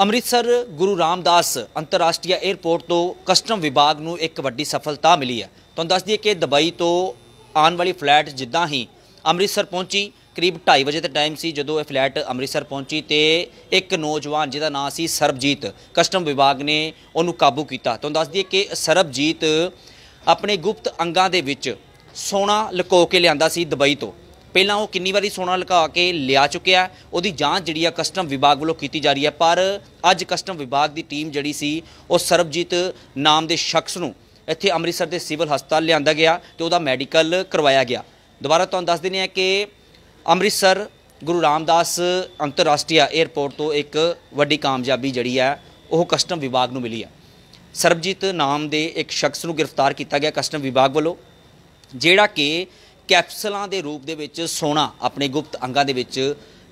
ਅੰਮ੍ਰਿਤਸਰ ਗੁਰੂ ਰਾਮਦਾਸ ਅੰਤਰਰਾਸ਼ਟਰੀ 에어ਪੋਰਟ ਤੋਂ ਕਸਟਮ ਵਿਭਾਗ ਨੂੰ ਇੱਕ ਵੱਡੀ ਸਫਲਤਾ ਮਿਲੀ ਹੈ ਤੁਹਾਨੂੰ ਦੱਸ ਦਈਏ ਕਿ ਦੁਬਈ ਤੋਂ ਆਉਣ ਵਾਲੀ ਫਲੈਟ ਜਿੱਦਾਂ ਹੀ ਅੰਮ੍ਰਿਤਸਰ ਪਹੁੰਚੀ ਕਰੀਬ 2:30 ਵਜੇ ਦਾ ਟਾਈਮ ਸੀ ਜਦੋਂ ਇਹ ਫਲੈਟ ਅੰਮ੍ਰਿਤਸਰ ਪਹੁੰਚੀ ਤੇ ਇੱਕ ਨੌਜਵਾਨ ਜਿਹਦਾ ਨਾਮ ਸੀ ਸਰਬਜੀਤ ਕਸਟਮ ਵਿਭਾਗ ਨੇ ਉਹਨੂੰ ਕਾਬੂ ਕੀਤਾ ਤੁਹਾਨੂੰ ਦੱਸ ਦਈਏ ਕਿ ਸਰਬਜੀਤ ਆਪਣੇ ਗੁਪਤ ਅੰਗਾਂ ਦੇ ਵਿੱਚ ਸੋਨਾ ਲੁਕੋ ਕੇ ਲਿਆਂਦਾ ਸੀ ਦੁਬਈ ਤੋਂ ਪਹਿਲਾਂ ਉਹ ਕਿੰਨੀ ਵਾਰੀ ਸੋਨਾ ਲਗਾ ਕੇ ਲਿਆ ਚੁੱਕਿਆ ਉਹਦੀ ਜਾਂਚ ਜਿਹੜੀ ਆ ਕਸਟਮ ਵਿਭਾਗ ਵੱਲੋਂ ਕੀਤੀ ਜਾ ਰਹੀ ਹੈ ਪਰ ਅੱਜ ਕਸਟਮ ਵਿਭਾਗ ਦੀ ਟੀਮ ਜਿਹੜੀ ਸੀ ਉਹ ਸਰਬਜੀਤ ਨਾਮ ਦੇ ਸ਼ਖਸ ਨੂੰ ਇੱਥੇ ਅੰਮ੍ਰਿਤਸਰ ਦੇ ਸਿਵਲ ਹਸਪਤਾਲ ਲਿਆਂਦਾ ਗਿਆ ਤੇ ਉਹਦਾ ਮੈਡੀਕਲ ਕਰਵਾਇਆ ਗਿਆ ਦੁਬਾਰਾ ਤੁਹਾਨੂੰ ਦੱਸ ਦਿੰਦੇ ਆ ਕਿ ਅੰਮ੍ਰਿਤਸਰ ਗੁਰੂ ਰਾਮਦਾਸ ਅੰਤਰਰਾਸ਼ਟਰੀ 에ਅਰਪੋਰਟ ਤੋਂ ਇੱਕ ਵੱਡੀ ਕਾਮਯਾਬੀ ਜਿਹੜੀ ਹੈ ਉਹ ਕਸਟਮ ਵਿਭਾਗ ਨੂੰ ਮਿਲੀ ਹੈ ਸਰਬਜੀਤ ਨਾਮ ਦੇ ਇੱਕ ਸ਼ਖਸ ਨੂੰ ਗ੍ਰਿਫਤਾਰ ਕੀਤਾ ਗਿਆ ਕਸਟਮ ਵਿਭਾਗ ਵੱਲੋਂ ਜਿਹੜਾ ਕਿ ਕੈਪਸੂਲਾਂ ਦੇ ਰੂਪ ਦੇ ਵਿੱਚ ਸੋਨਾ ਆਪਣੇ ਗੁਪਤ ਅੰਗਾਂ ਦੇ ਵਿੱਚ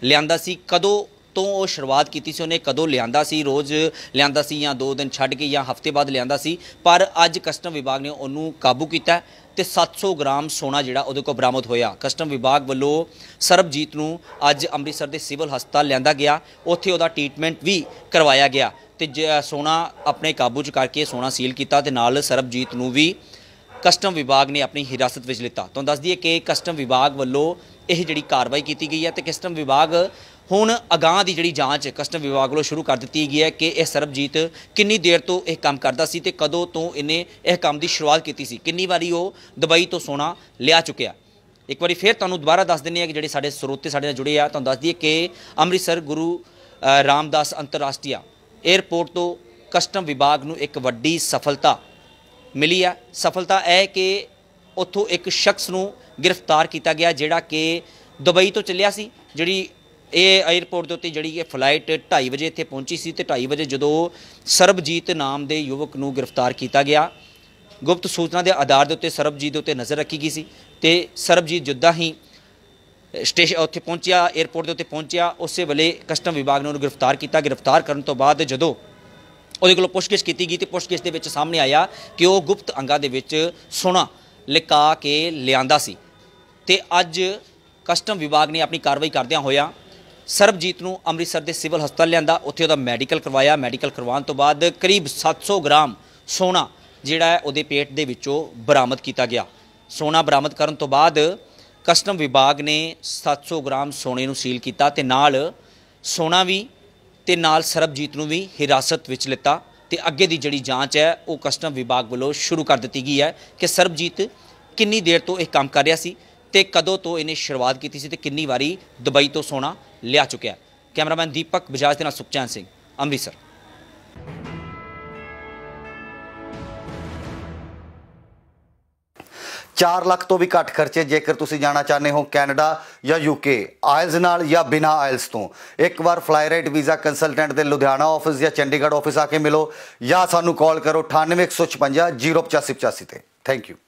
ਲਿਆਂਦਾ ਸੀ ਕਦੋਂ ਤੋਂ ਉਹ ਸ਼ੁਰੂਆਤ ਕੀਤੀ ਸੀ ਉਹਨੇ ਕਦੋਂ ਲਿਆਂਦਾ ਸੀ ਰੋਜ਼ ਲਿਆਂਦਾ ਸੀ ਜਾਂ 2 ਦਿਨ ਛੱਡ ਕੇ ਜਾਂ ਹਫਤੇ ਬਾਅਦ ਲਿਆਂਦਾ ਸੀ ਪਰ ਅੱਜ ਕਸਟਮ ਵਿਭਾਗ ਨੇ ਉਹਨੂੰ ਕਾਬੂ ਕੀਤਾ ਤੇ 700 ਗ੍ਰਾਮ ਸੋਨਾ ਜਿਹੜਾ ਉਹਦੇ ਕੋਲ ਬਰਾਮਦ ਹੋਇਆ ਕਸਟਮ ਵਿਭਾਗ ਵੱਲੋਂ ਸਰਬਜੀਤ ਨੂੰ ਅੱਜ ਅੰਮ੍ਰਿਤਸਰ ਦੇ ਸਿਵਲ ਹਸਪਤਾਲ ਲਿਆਂਦਾ ਗਿਆ ਉੱਥੇ ਉਹਦਾ ਟ੍ਰੀਟਮੈਂਟ ਵੀ ਕਰਵਾਇਆ ਗਿਆ ਤੇ ਸੋਨਾ ਆਪਣੇ ਕਾਬੂ 'ਚ ਕਰਕੇ ਸੋਨਾ ਸੀਲ ਕੀਤਾ ਤੇ ਨਾਲ ਸਰਬਜੀਤ ਨੂੰ ਵੀ ਕਸਟਮ ਵਿਭਾਗ ਨੇ ਆਪਣੀ ਹਿਰਾਸਤ ਵਿੱਚ ਲਿੱਤਾ ਤੁਹਾਨੂੰ ਦੱਸ ਦਈਏ ਕਿ ਕਸਟਮ ਵਿਭਾਗ ਵੱਲੋਂ ਇਹ ਜਿਹੜੀ ਕਾਰਵਾਈ ਕੀਤੀ ਗਈ ਹੈ ਤੇ ਕਸਟਮ ਵਿਭਾਗ ਹੁਣ ਅਗਾਹ ਦੀ ਜਿਹੜੀ ਜਾਂਚ ਕਸਟਮ ਵਿਭਾਗ ਵੱਲੋਂ ਸ਼ੁਰੂ ਕਰ ਦਿੱਤੀ ਗਈ ਹੈ ਕਿ ਇਹ ਸਰਬਜੀਤ ਕਿੰਨੀ ਦੇਰ ਤੋਂ ਇਹ ਕੰਮ ਕਰਦਾ ਸੀ ਤੇ ਕਦੋਂ ਤੋਂ ਇਹਨੇ ਇਹ ਕੰਮ ਦੀ ਸ਼ੁਰੂਆਤ ਕੀਤੀ ਸੀ ਕਿੰਨੀ ਵਾਰੀ ਉਹ ਦੁਬਈ ਤੋਂ ਸੋਨਾ ਲਿਆ ਚੁੱਕਿਆ ਇੱਕ ਵਾਰੀ ਫੇਰ ਤੁਹਾਨੂੰ ਦੁਬਾਰਾ ਦੱਸ ਦਿੰਨੇ ਆ ਕਿ ਜਿਹੜੇ ਸਾਡੇ ਸਰੋਤੇ ਸਾਡੇ ਨਾਲ ਜੁੜੇ ਆ ਤੁਹਾਨੂੰ ਦੱਸ ਦਈਏ ਕਿ ਅੰਮ੍ਰਿਤਸਰ ਗੁਰੂ ਰਾਮਦਾਸ ਅੰਤਰਰਾਸ਼ਟਰੀ 에어ਪੋਰਟ ਤੋਂ ਕਸਟਮ ਵਿਭਾਗ ਨੂੰ ਇੱਕ ਵੱਡੀ ਸਫਲਤਾ ਮਿਲੀ ਆ ਸਫਲਤਾ ਇਹ ਕਿ ਉੱਥੋਂ ਇੱਕ ਸ਼ਖਸ ਨੂੰ ਗ੍ਰਿਫਤਾਰ ਕੀਤਾ ਗਿਆ ਜਿਹੜਾ ਕਿ ਦੁਬਈ ਤੋਂ ਚੱਲਿਆ ਸੀ ਜਿਹੜੀ ਇਹ 에어ਪੋਰਟ ਦੇ ਉੱਤੇ ਜਿਹੜੀ ਇਹ ਫਲਾਈਟ 2:30 ਵਜੇ ਇੱਥੇ ਪਹੁੰਚੀ ਸੀ ਤੇ 2:30 ਵਜੇ ਜਦੋਂ ਸਰਬਜੀਤ ਨਾਮ ਦੇ ਯੁਵਕ ਨੂੰ ਗ੍ਰਿਫਤਾਰ ਕੀਤਾ ਗਿਆ ਗੁਪਤ ਸੂਚਨਾ ਦੇ ਆਧਾਰ ਦੇ ਉੱਤੇ ਸਰਬਜੀਤ ਦੇ ਉੱਤੇ ਨਜ਼ਰ ਰੱਖੀ ਗਈ ਸੀ ਤੇ ਸਰਬਜੀਤ ਜਿੱਦਾਂ ਹੀ ਸਟੇਸ਼ਨ ਉੱਥੇ ਪਹੁੰਚਿਆ 에어ਪੋਰਟ ਦੇ ਉੱਤੇ ਪਹੁੰਚਿਆ ਉਸੇ ਵੇਲੇ ਕਸਟਮ ਵਿਭਾਗ ਨੇ ਉਹਨੂੰ ਗ੍ਰਿਫਤਾਰ ਕੀਤਾ ਗ੍ਰਿਫਤਾਰ ਕਰਨ ਤੋਂ ਬਾਅਦ ਜਦੋਂ ਉਹਦੇ ਕੋਲ ਪੁੱਛਗਿੱਛ ਕੀਤੀ ਗਈ ਤੇ ਪੁੱਛਗਿੱਛ ਦੇ ਵਿੱਚ ਸਾਹਮਣੇ ਆਇਆ ਕਿ ਉਹ ਗੁਪਤ ਅੰਗਾਂ ਦੇ ਵਿੱਚ ਸੋਨਾ ਲਿਕਾ ਕੇ ਲਿਆਂਦਾ ਸੀ ਤੇ ਅੱਜ ਕਸਟਮ ਵਿਭਾਗ ਨੇ ਆਪਣੀ ਕਾਰਵਾਈ ਕਰਦਿਆਂ ਹੋਇਆ ਸਰਬਜੀਤ ਨੂੰ ਅੰਮ੍ਰਿਤਸਰ ਦੇ ਸਿਵਲ ਹਸਪਤਾਲ ਲਿਆਂਦਾ ਉੱਥੇ ਉਹਦਾ ਮੈਡੀਕਲ ਕਰਵਾਇਆ ਮੈਡੀਕਲ ਕਰਵਾਉਣ ਤੋਂ ਬਾਅਦ ਕਰੀਬ 700 ਗ੍ਰਾਮ ਸੋਨਾ ਜਿਹੜਾ ਹੈ ਉਹਦੇ ਪੇਟ ਦੇ ਵਿੱਚੋਂ ਬਰਾਮਦ ਕੀਤਾ ਗਿਆ ਸੋਨਾ ਬਰਾਮਦ ਕਰਨ ਤੋਂ ਬਾਅਦ ਕਸਟਮ ਵਿਭਾਗ ਨੇ 700 ਗ੍ਰਾਮ ਸੋਨੇ ਨੂੰ ਸੀਲ ਕੀਤਾ ਤੇ ਨਾਲ ਸੋਨਾ ਵੀ ਤੇ ਨਾਲ ਸਰਬਜੀਤ ਨੂੰ ਵੀ ਹਿਰਾਸਤ ਵਿੱਚ ਲਿੱਤਾ ਤੇ ਅੱਗੇ ਦੀ ਜਿਹੜੀ ਜਾਂਚ ਹੈ ਉਹ ਕਸਟਮ ਵਿਭਾਗ ਵੱਲੋਂ ਸ਼ੁਰੂ ਕਰ ਦਿੱਤੀ ਗਈ ਹੈ ਕਿ ਸਰਬਜੀਤ ਕਿੰਨੀ ਦੇਰ ਤੋਂ ਇਹ ਕੰਮ ਕਰ ਰਿਹਾ ਸੀ ਤੇ ਕਦੋਂ ਤੋਂ ਇਹਨੇ ਸ਼ੁਰੂਆਤ ਕੀਤੀ ਸੀ ਤੇ ਕਿੰਨੀ ਵਾਰੀ ਦੁਬਈ ਤੋਂ ਸੋਨਾ ਲਿਆ ਚੁੱਕਿਆ ਕੈਮਰਾਮੈਨ ਦੀਪਕ ਬਜਾਜ ਦੇ ਨਾਲ ਸੁਖਚੈਨ ਸਿੰਘ ਅੰਮ੍ਰਿਤਸਰ 4 ਲੱਖ ਤੋਂ ਵੀ ਘੱਟ ਖਰਚੇ ਜੇਕਰ ਤੁਸੀਂ ਜਾਣਾ ਚਾਹੁੰਦੇ ਹੋ ਕੈਨੇਡਾ ਜਾਂ ਯੂਕੇ ਆਇਲਸ ਨਾਲ ਜਾਂ ਬਿਨਾ ਆਇਲਸ ਤੋਂ ਇੱਕ ਵਾਰ ਫਲਾਈ ਰੇਟ ਵੀਜ਼ਾ ਕੰਸਲਟੈਂਟ ਦੇ ਲੁਧਿਆਣਾ ਆਫਿਸ ਜਾਂ ਚੰਡੀਗੜ੍ਹ ਆਫਿਸ ਆ ਕੇ ਮਿਲੋ ਜਾਂ ਸਾਨੂੰ ਕਾਲ ਕਰੋ 9815 ਤੇ ਥੈਂਕ ਯੂ